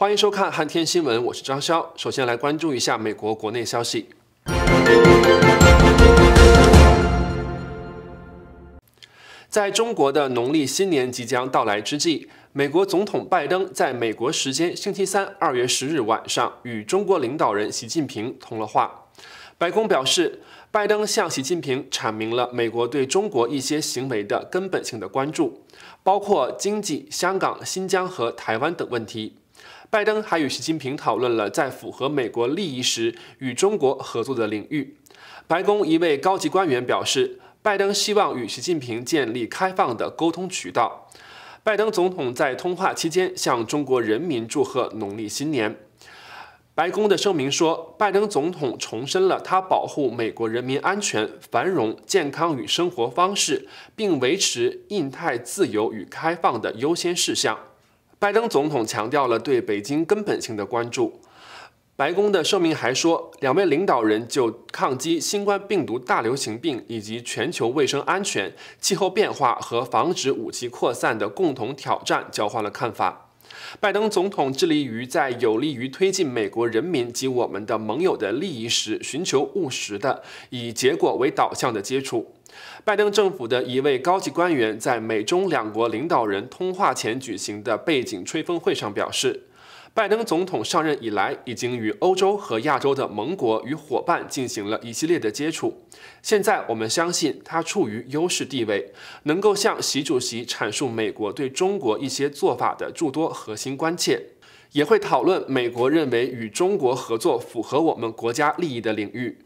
欢迎收看《汉天新闻》，我是张潇。首先来关注一下美国国内消息。在中国的农历新年即将到来之际，美国总统拜登在美国时间星期三二月十日晚上与中国领导人习近平通了话。白宫表示，拜登向习近平阐明了美国对中国一些行为的根本性的关注，包括经济、香港、新疆和台湾等问题。拜登还与习近平讨论了在符合美国利益时与中国合作的领域。白宫一位高级官员表示，拜登希望与习近平建立开放的沟通渠道。拜登总统在通话期间向中国人民祝贺农历新年。白宫的声明说，拜登总统重申了他保护美国人民安全、繁荣、健康与生活方式，并维持印太自由与开放的优先事项。拜登总统强调了对北京根本性的关注。白宫的声明还说，两位领导人就抗击新冠病毒大流行病以及全球卫生安全、气候变化和防止武器扩散的共同挑战交换了看法。拜登总统致力于在有利于推进美国人民及我们的盟友的利益时，寻求务实的、以结果为导向的接触。拜登政府的一位高级官员在美中两国领导人通话前举行的背景吹风会上表示。拜登总统上任以来，已经与欧洲和亚洲的盟国与伙伴进行了一系列的接触。现在，我们相信他处于优势地位，能够向习主席阐述美国对中国一些做法的诸多核心关切，也会讨论美国认为与中国合作符合我们国家利益的领域。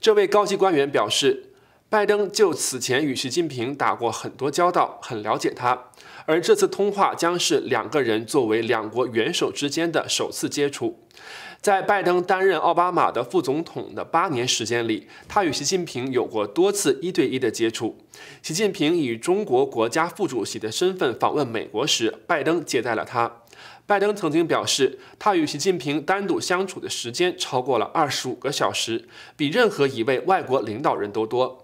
这位高级官员表示。拜登就此前与习近平打过很多交道，很了解他。而这次通话将是两个人作为两国元首之间的首次接触。在拜登担任奥巴马的副总统的八年时间里，他与习近平有过多次一对一的接触。习近平以中国国家副主席的身份访问美国时，拜登接待了他。拜登曾经表示，他与习近平单独相处的时间超过了二十五个小时，比任何一位外国领导人都多。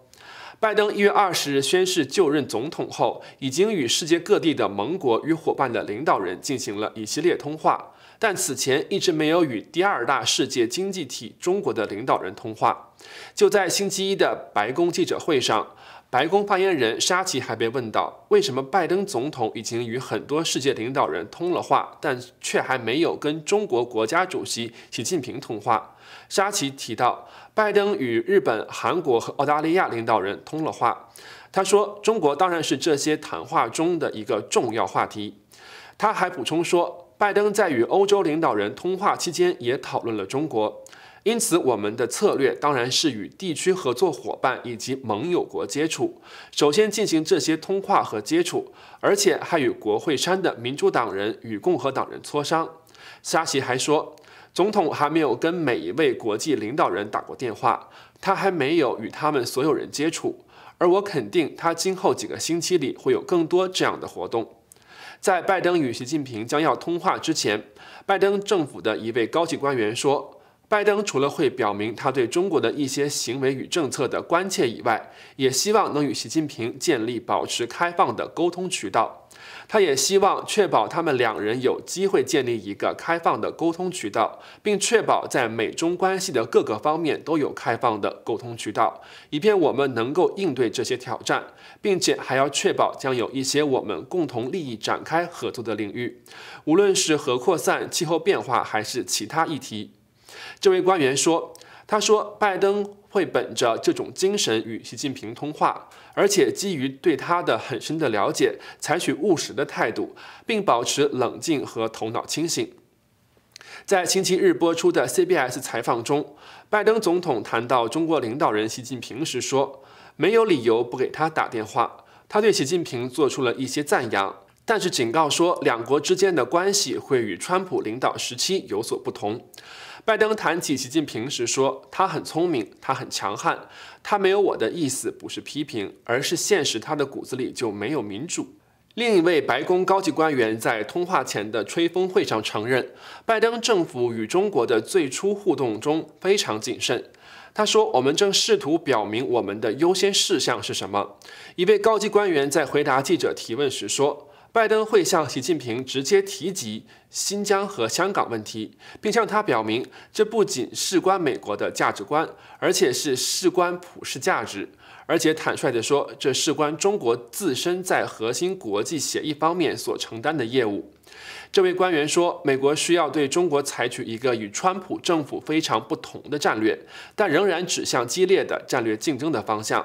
拜登一月二十日宣誓就任总统后，已经与世界各地的盟国与伙伴的领导人进行了一系列通话，但此前一直没有与第二大世界经济体中国的领导人通话。就在星期一的白宫记者会上，白宫发言人沙奇还被问到，为什么拜登总统已经与很多世界领导人通了话，但却还没有跟中国国家主席习近平通话？沙奇提到，拜登与日本、韩国和澳大利亚领导人通了话。他说，中国当然是这些谈话中的一个重要话题。他还补充说，拜登在与欧洲领导人通话期间也讨论了中国。因此，我们的策略当然是与地区合作伙伴以及盟友国接触，首先进行这些通话和接触，而且还与国会山的民主党人与共和党人磋商。沙奇还说。总统还没有跟每一位国际领导人打过电话，他还没有与他们所有人接触，而我肯定他今后几个星期里会有更多这样的活动。在拜登与习近平将要通话之前，拜登政府的一位高级官员说。拜登除了会表明他对中国的一些行为与政策的关切以外，也希望能与习近平建立保持开放的沟通渠道。他也希望确保他们两人有机会建立一个开放的沟通渠道，并确保在美中关系的各个方面都有开放的沟通渠道，以便我们能够应对这些挑战，并且还要确保将有一些我们共同利益展开合作的领域，无论是核扩散、气候变化还是其他议题。这位官员说：“他说，拜登会本着这种精神与习近平通话，而且基于对他的很深的了解，采取务实的态度，并保持冷静和头脑清醒。”在星期日播出的 CBS 采访中，拜登总统谈到中国领导人习近平时说：“没有理由不给他打电话。”他对习近平做出了一些赞扬。但是警告说，两国之间的关系会与川普领导时期有所不同。拜登谈起习近平时说：“他很聪明，他很强悍，他没有我的意思，不是批评，而是现实，他的骨子里就没有民主。”另一位白宫高级官员在通话前的吹风会上承认，拜登政府与中国的最初互动中非常谨慎。他说：“我们正试图表明我们的优先事项是什么。”一位高级官员在回答记者提问时说。拜登会向习近平直接提及新疆和香港问题，并向他表明，这不仅事关美国的价值观，而且是事关普世价值。而且坦率地说，这事关中国自身在核心国际协议方面所承担的业务。这位官员说，美国需要对中国采取一个与川普政府非常不同的战略，但仍然指向激烈的战略竞争的方向。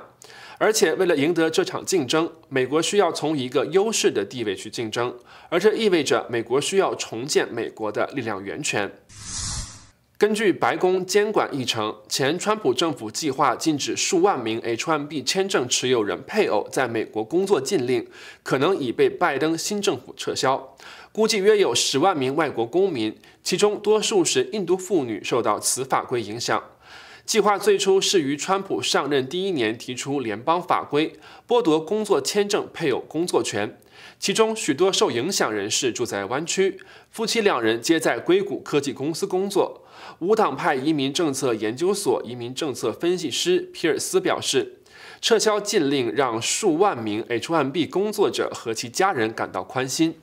而且，为了赢得这场竞争，美国需要从一个优势的地位去竞争，而这意味着美国需要重建美国的力量源泉。根据白宫监管议程，前川普政府计划禁止数万名 H-1B 签证持有人配偶在美国工作禁令，可能已被拜登新政府撤销。估计约有十万名外国公民，其中多数是印度妇女，受到此法规影响。计划最初是于川普上任第一年提出联邦法规，剥夺工作签证配偶工作权。其中许多受影响人士住在湾区，夫妻两人皆在硅谷科技公司工作。无党派移民政策研究所移民政策分析师皮尔斯表示，撤销禁令让数万名 H-1B 工作者和其家人感到宽心。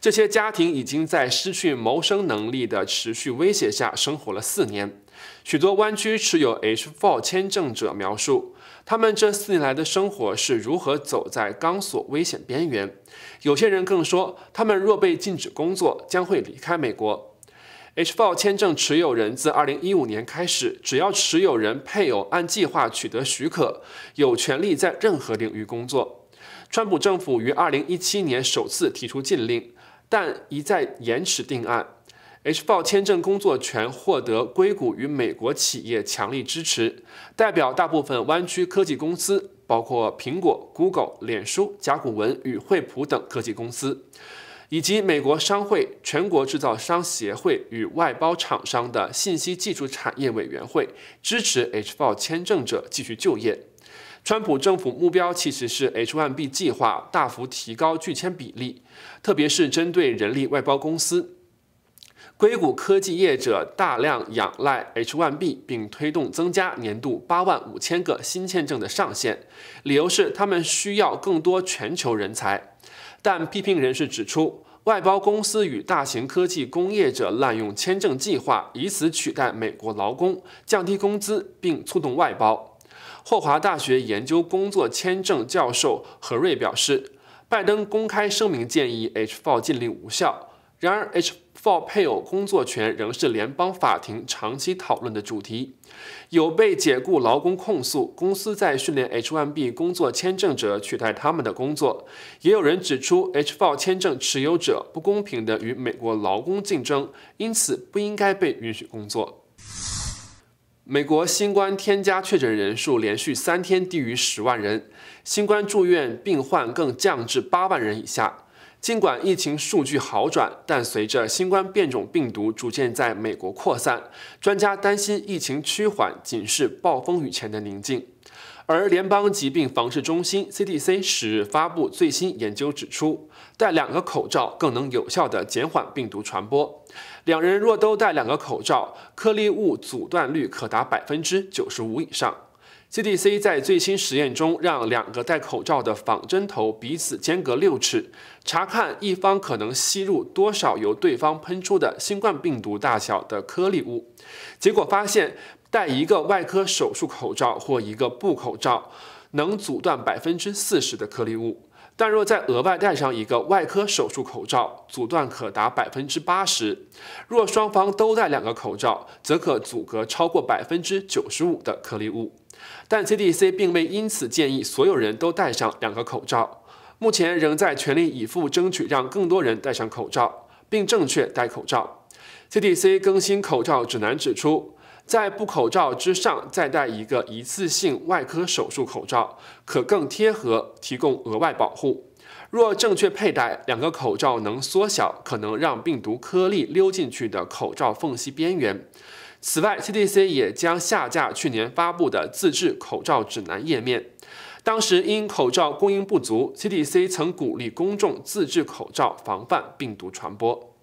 这些家庭已经在失去谋生能力的持续威胁下生活了四年。许多湾区持有 H-4 签证者描述他们这四年来的生活是如何走在钢索危险边缘。有些人更说，他们若被禁止工作，将会离开美国。H-4 签证持有人自2015年开始，只要持有人配偶按计划取得许可，有权利在任何领域工作。川普政府于二零一七年首次提出禁令，但一再延迟定案。H-4 签证工作权获得硅谷与美国企业强力支持，代表大部分湾区科技公司，包括苹果、Google、脸书、甲骨文与惠普等科技公司，以及美国商会、全国制造商协会与外包厂商的信息技术产业委员会支持 H-4 签证者继续就业。川普政府目标其实是 H-1B 计划大幅提高拒签比例，特别是针对人力外包公司。硅谷科技业者大量仰赖 H-1B，并推动增加年度八万五千个新签证的上限，理由是他们需要更多全球人才。但批评人士指出，外包公司与大型科技工业者滥用签证计划，以此取代美国劳工，降低工资，并促动外包。霍华大学研究工作签证教授何瑞表示，拜登公开声明建议 H-4 禁令无效。然而，H-4 配偶工作权仍是联邦法庭长期讨论的主题。有被解雇劳工控诉公司在训练 H-1B 工作签证者取代他们的工作，也有人指出 H-4 签证持有者不公平地与美国劳工竞争，因此不应该被允许工作。美国新冠添加确诊人数连续三天低于十万人，新冠住院病患更降至八万人以下。尽管疫情数据好转，但随着新冠变种病毒逐渐在美国扩散，专家担心疫情趋缓仅是暴风雨前的宁静。而联邦疾病防治中心 （CDC） 十日发布最新研究指出，戴两个口罩更能有效地减缓病毒传播。两人若都戴两个口罩，颗粒物阻断率可达百分之九十五以上。CDC 在最新实验中，让两个戴口罩的仿真头彼此间隔六尺，查看一方可能吸入多少由对方喷出的新冠病毒大小的颗粒物。结果发现。戴一个外科手术口罩或一个布口罩，能阻断百分之四十的颗粒物。但若再额外戴上一个外科手术口罩，阻断可达百分之八十。若双方都戴两个口罩，则可阻隔超过百分之九十五的颗粒物。但 CDC 并未因此建议所有人都戴上两个口罩。目前仍在全力以赴争取让更多人戴上口罩，并正确戴口罩。CDC 更新口罩指南指出。在布口罩之上再戴一个一次性外科手术口罩，可更贴合，提供额外保护。若正确佩戴，两个口罩能缩小可能让病毒颗粒溜进去的口罩缝隙边缘。此外，CDC 也将下架去年发布的自制口罩指南页面。当时因口罩供应不足，CDC 曾鼓励公众自制口罩，防范病毒传播。